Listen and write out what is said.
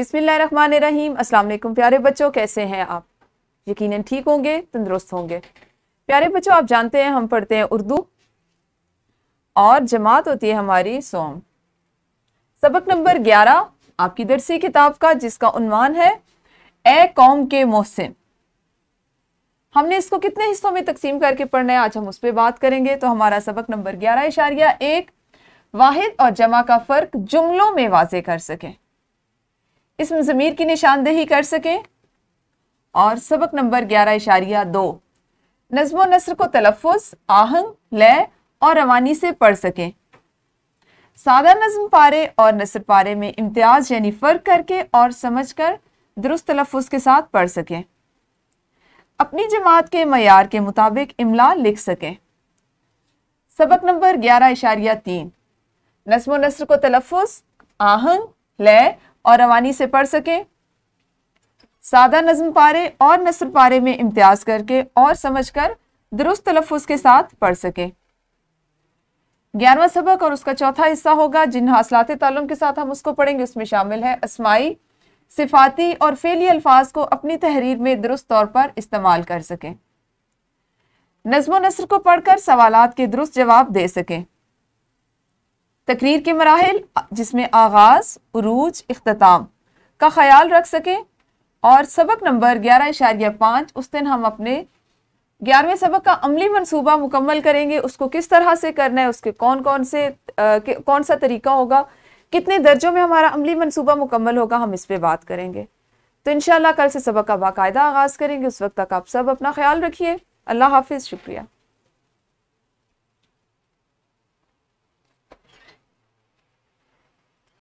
अस्सलाम वालेकुम प्यारे बच्चों कैसे हैं आप यकीनन ठीक होंगे तंदुरुस्त होंगे प्यारे बच्चों आप जानते हैं हम पढ़ते हैं उर्दू और जमात होती है हमारी सोम सबक नंबर ग्यारह आपकी दरसी किताब का जिसका उन्वान है ए कौम के मोहसिन हमने इसको कितने हिस्सों में तकसीम करके पढ़ना है आज हम उस पर बात करेंगे तो हमारा सबक नंबर ग्यारह इशारिया एक वाहिद और जमा का फ़र्क जुमलों में वाजे कर सकें इसमें ज़मीर की निशानदेही कर सकें और सबक नंबर ग्यारह इशारिया दो नज्म नसर को तलफ़ आहंग लय और रवानी से पढ़ सकें सादा नज्म पारे और नसर पारे में इम्तियाज़ यानी फ़र्क करके और समझ कर दुरुस्त तलफ़ के साथ पढ़ सकें अपनी जमात के मैार के मुताबिक इमला लिख सकें सबक नंबर ग्यारह इशारिया तीन नस्म नसर को तलफ़ आहंग लय और रवानी से पढ़ सकें सादा नज़म पारे और नसर पारे में इम्तियाज करके और समझ कर दुरुस्त तलफ़ के साथ पढ़ सकें ग्यारहवा सबक और उसका चौथा हिस्सा होगा जिन हासिलात तालम के साथ हम उसको पढ़ेंगे उसमें शामिल है असमाई सिफाती और फेली अल्फाज को अपनी तहरीर में दुरुस्त तौर पर इस्तेमाल कर सकें नज्म नसर को पढ़कर सवालात के दुरुस्त जवाब दे सकें तकरीर के मराहल जिसमें आगाज़ उरूज अख्ताम का ख्याल रख सकें और सबक नंबर ग्यारह इशारिया पाँच उस दिन हम अपने ग्यारहवें सबक का अमली मनसूबा मुकम्मल करेंगे उसको किस तरह से करना है उसके कौन कौन से आ, कौन सा तरीका होगा कितने दर्जों में हमारा अमली मनसूबा मुकम्मल होगा हम इस पर बात करेंगे तो इन कल से सबक का बाकायदा आगाज़ करेंगे उस वक्त तक आप सब अपना ख्याल रखिए अल्लाह हाफिज़ शुक्रिया